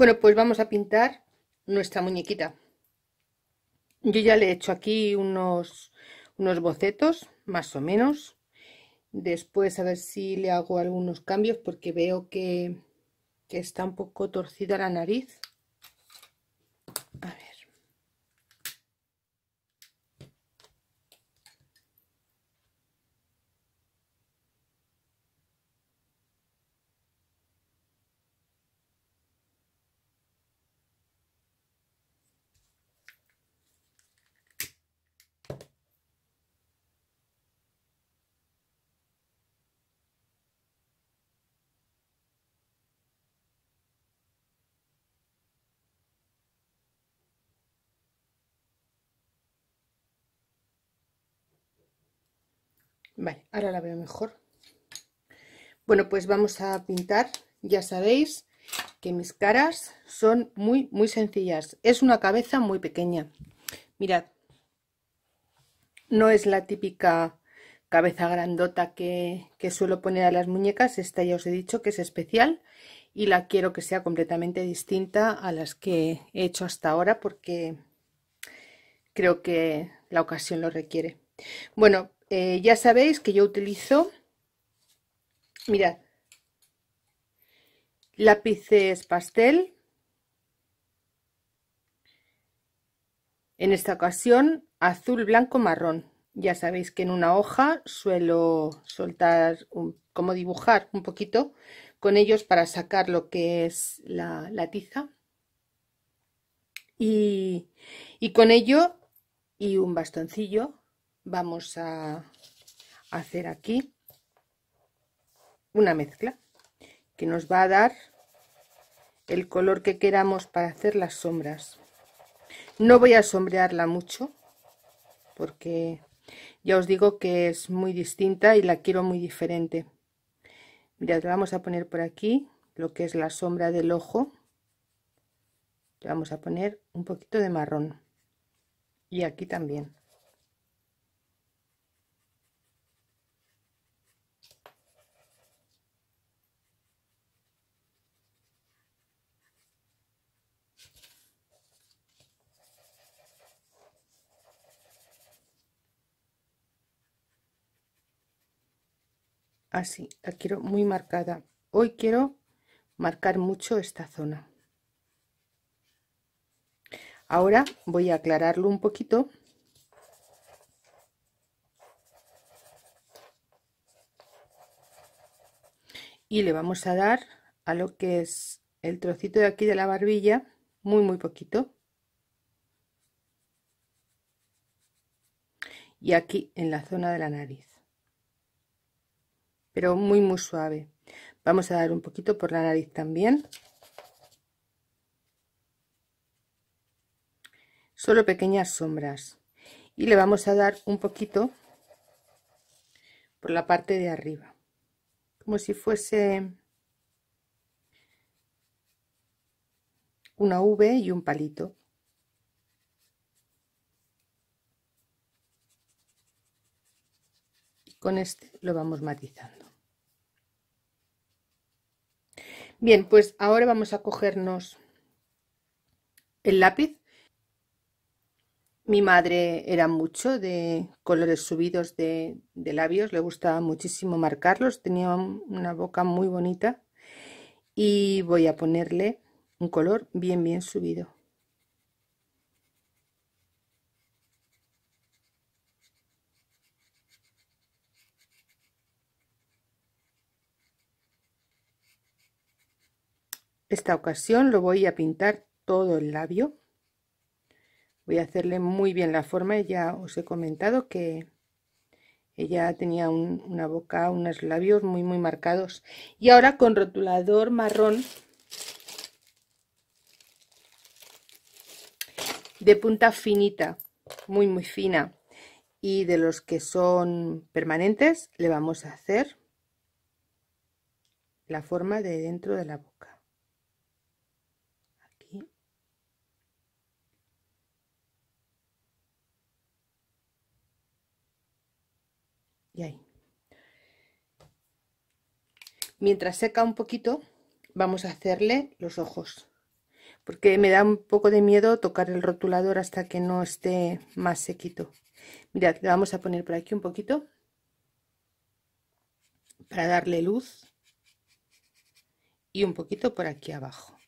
Bueno, pues vamos a pintar nuestra muñequita. Yo ya le he hecho aquí unos, unos bocetos, más o menos. Después a ver si le hago algunos cambios porque veo que, que está un poco torcida la nariz. Vale, ahora la veo mejor. Bueno, pues vamos a pintar. Ya sabéis que mis caras son muy, muy sencillas. Es una cabeza muy pequeña. Mirad, no es la típica cabeza grandota que, que suelo poner a las muñecas. Esta ya os he dicho que es especial y la quiero que sea completamente distinta a las que he hecho hasta ahora porque creo que la ocasión lo requiere. Bueno, eh, ya sabéis que yo utilizo, mirad, lápices pastel. En esta ocasión azul, blanco, marrón. Ya sabéis que en una hoja suelo soltar, como dibujar un poquito con ellos para sacar lo que es la, tiza. y con ello y un bastoncillo vamos a hacer aquí una mezcla que nos va a dar el color que queramos para hacer las sombras no voy a sombrearla mucho porque ya os digo que es muy distinta y la quiero muy diferente Mira vamos a poner por aquí lo que es la sombra del ojo le vamos a poner un poquito de marrón y aquí también así la quiero muy marcada hoy quiero marcar mucho esta zona ahora voy a aclararlo un poquito y le vamos a dar a lo que es el trocito de aquí de la barbilla muy muy poquito y aquí en la zona de la nariz pero muy muy suave. Vamos a dar un poquito por la nariz también. Solo pequeñas sombras. Y le vamos a dar un poquito por la parte de arriba. Como si fuese una V y un palito. Y con este lo vamos matizando. Bien, pues ahora vamos a cogernos el lápiz. Mi madre era mucho de colores subidos de, de labios, le gustaba muchísimo marcarlos, tenía una boca muy bonita y voy a ponerle un color bien bien subido. Esta ocasión lo voy a pintar todo el labio. Voy a hacerle muy bien la forma, ya os he comentado que ella tenía una boca, unos labios muy muy marcados. Y ahora con rotulador marrón de punta finita, muy muy fina. Y de los que son permanentes le vamos a hacer la forma de dentro de la boca. Mientras seca un poquito, vamos a hacerle los ojos. Porque me da un poco de miedo tocar el rotulador hasta que no esté más sequito. Mira, le vamos a poner por aquí un poquito para darle luz y un poquito por aquí abajo.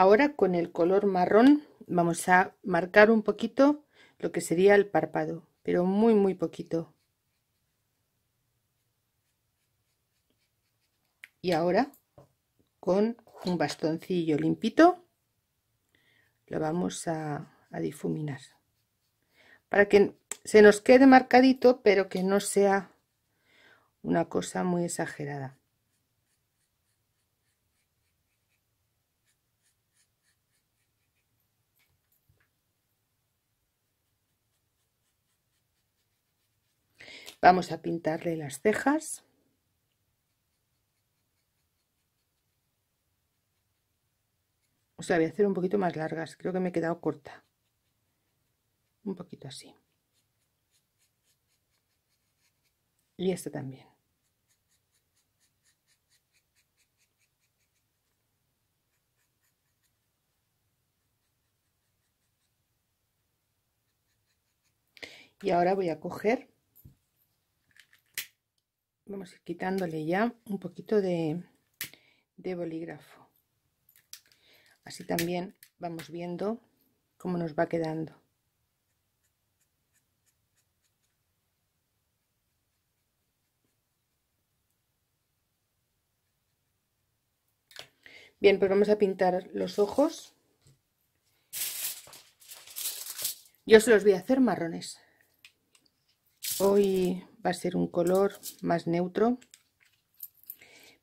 Ahora con el color marrón vamos a marcar un poquito lo que sería el párpado, pero muy muy poquito. Y ahora con un bastoncillo limpito lo vamos a, a difuminar para que se nos quede marcadito pero que no sea una cosa muy exagerada Vamos a pintarle las cejas. O sea, voy a hacer un poquito más largas. Creo que me he quedado corta. Un poquito así. Y esta también. Y ahora voy a coger vamos a ir quitándole ya un poquito de, bolígrafo. Así también vamos viendo cómo nos va quedando. Bien, pues vamos a pintar los ojos. Yo se los voy a hacer marrones. Hoy va a ser un color más neutro.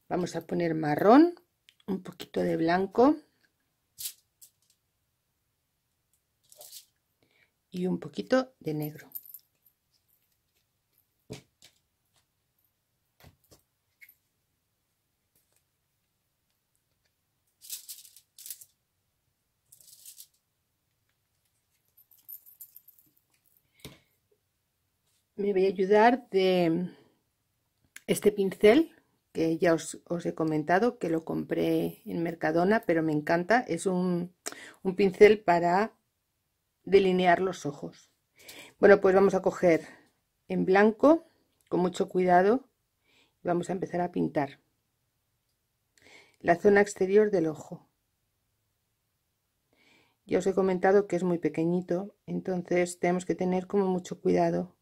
Vamos a poner marrón, un poquito de blanco y un poquito de negro. me voy a ayudar de mm, este pincel que ya os, he comentado que lo compré en Mercadona, pero me encanta. Es un, un pincel para delinear los ojos. Bueno, pues vamos a coger en blanco, con mucho cuidado, y vamos a empezar a pintar la zona exterior del ojo. Ya os he comentado que es muy pequeñito, entonces tenemos que tener como mucho cuidado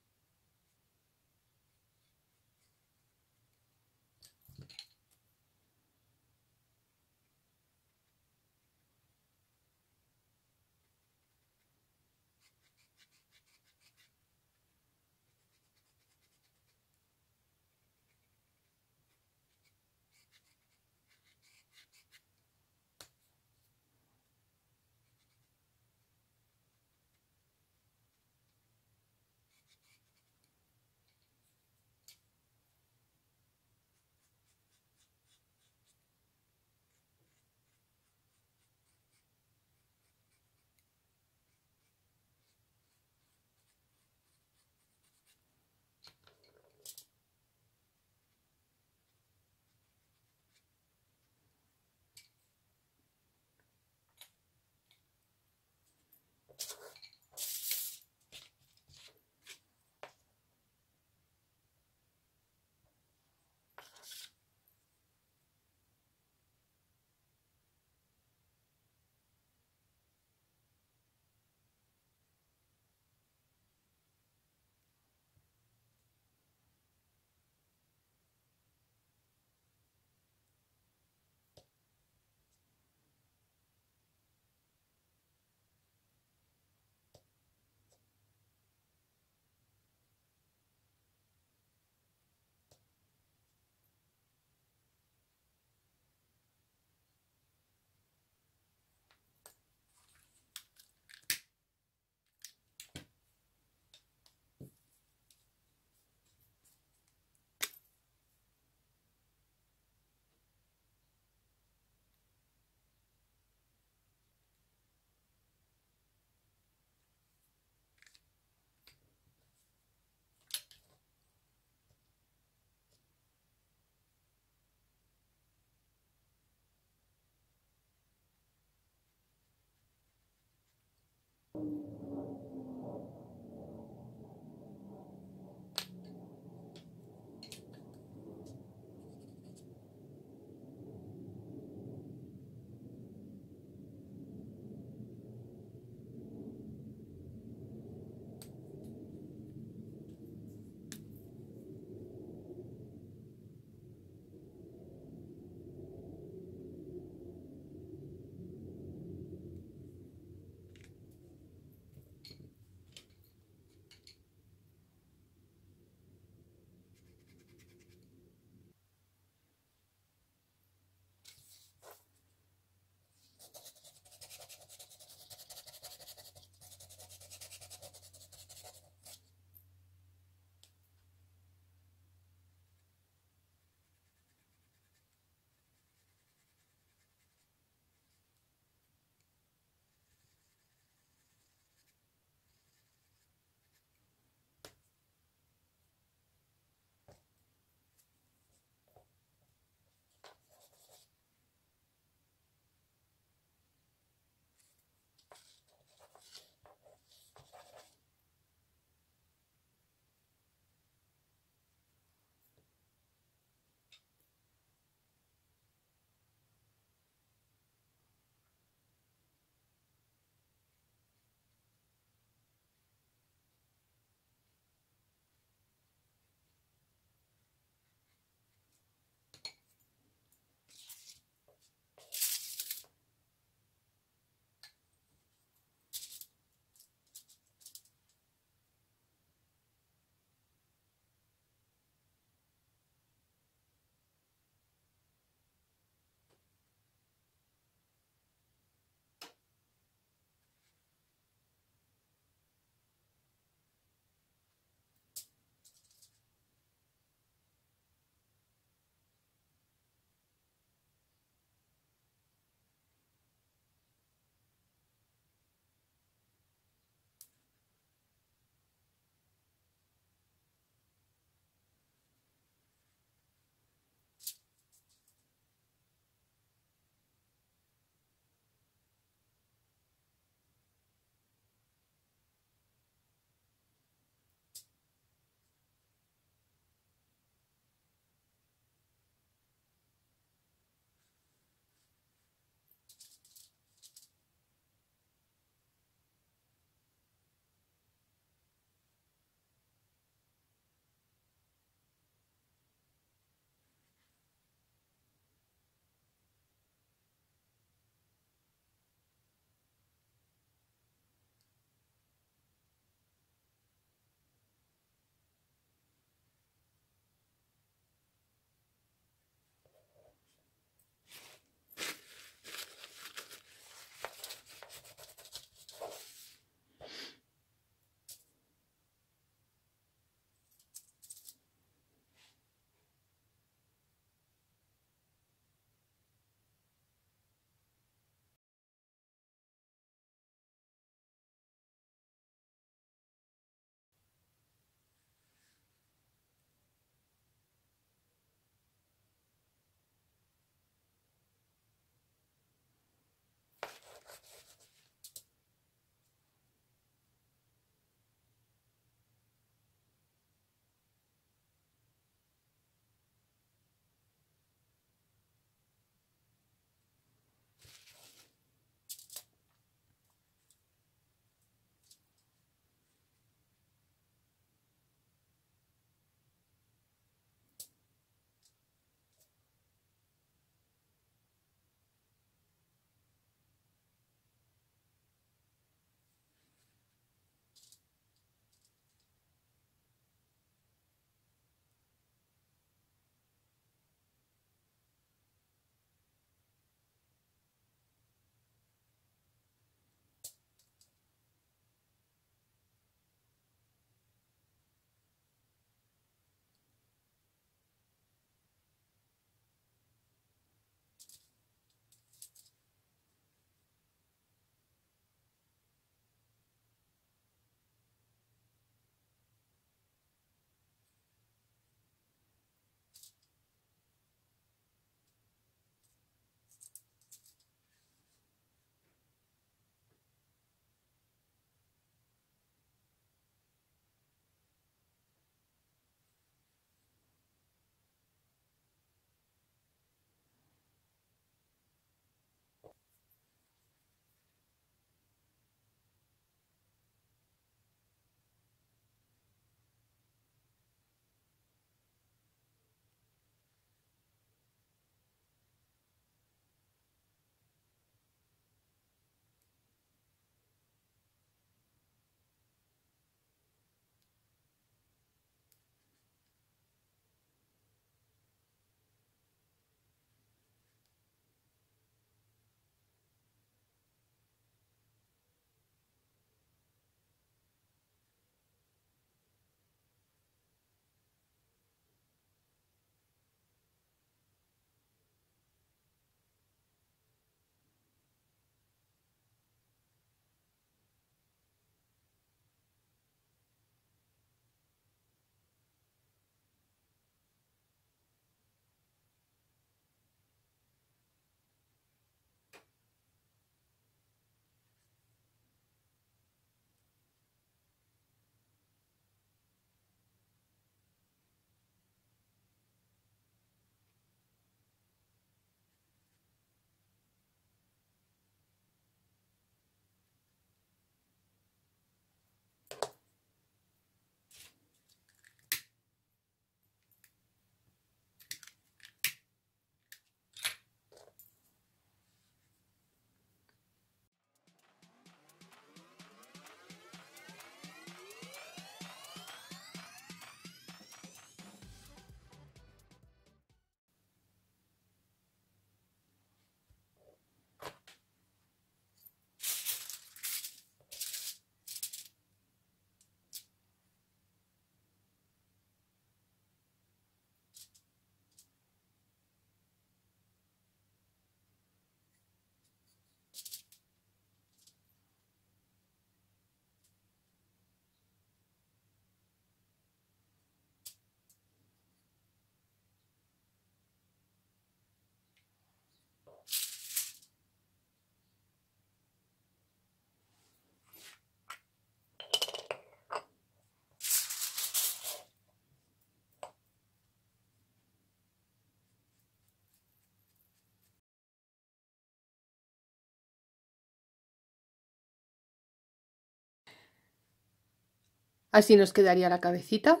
Así nos quedaría la cabecita.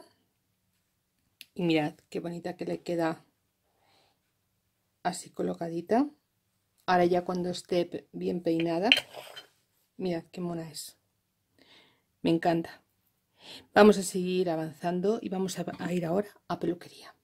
Y mirad qué bonita que le queda así colocadita. Ahora ya cuando esté bien peinada, mirad qué mona es. Me encanta. Vamos a seguir avanzando y vamos a ir ahora a peluquería.